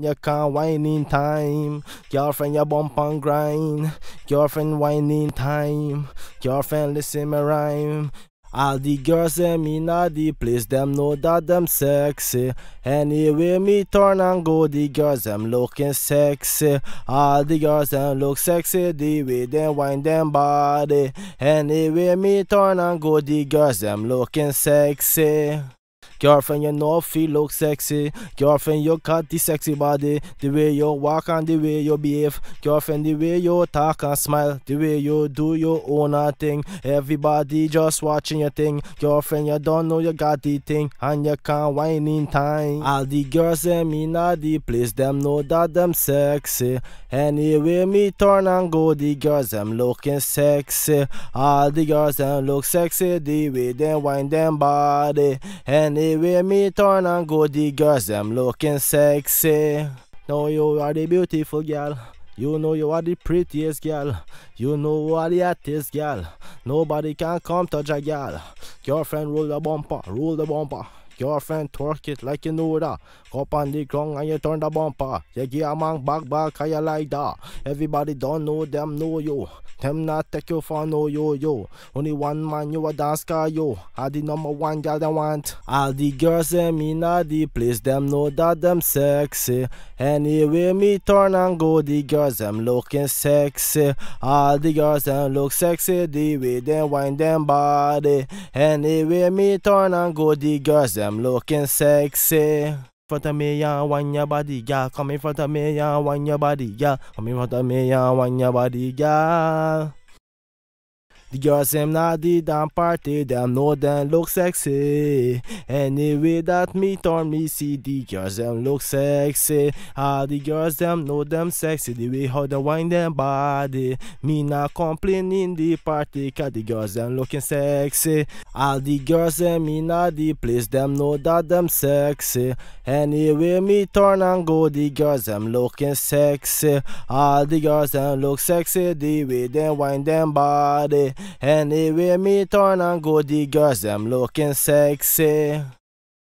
You can't whine in time. Girlfriend, you bump and grind. Girlfriend, whine in time. Girlfriend, listen me rhyme. All the girls them in a the place, them know that them sexy. Anyway, me turn and go, the girls them looking sexy. All the girls them look sexy, the way them wind them body. Anyway, me turn and go, the girls them looking sexy. Girlfriend, you know, feel look sexy. Girlfriend, you got the sexy body. The way you walk and the way you behave. Girlfriend, the way you talk and smile. The way you do your own thing. Everybody just watching your thing. Girlfriend, you don't know you got the thing. And you can't whine in time. All the girls, me in the place, them know that them sexy. Anyway, me turn and go, the girls, them looking sexy. All the girls, them look sexy. The way they whine them body. Anyway, be with me, turn and go. The girls, them looking sexy. Now you are the beautiful girl. You know you are the prettiest girl. You know you are the hottest girl. Nobody can come touch a girl. Girlfriend, roll the bumper, roll the bumper. Your friend twerk it like you know that. Hop on the ground and you turn the bumper. You get a man back back how you like that. Everybody don't know them know you. Them not take you for no yo yo. Only one man you a dance car yo. I the number one girl they want. All the girls me not the place them know that them sexy. Anyway me turn and go the girls them looking sexy. All the girls them look sexy the way they wind them body. Anyway me turn and go the girls them I'm looking sexy. Front of me, yeah, one your body, yeah. Come in front of me, yeah, one your body, yeah. Come in front of me, yeah, your body, yeah. The girls them naughty damn party, them know them look sexy. Anyway that me turn me see the girls them look sexy. Ah, the girls them know them sexy, the way how they wind them body. Me not complain in the party, cause the girls them looking sexy. All the girls them not the place, them know that them sexy. Anyway me turn and go, the girls them looking sexy. All the girls them look sexy, the way they wind them body. Anyway, me turn and go, the girls, them looking sexy.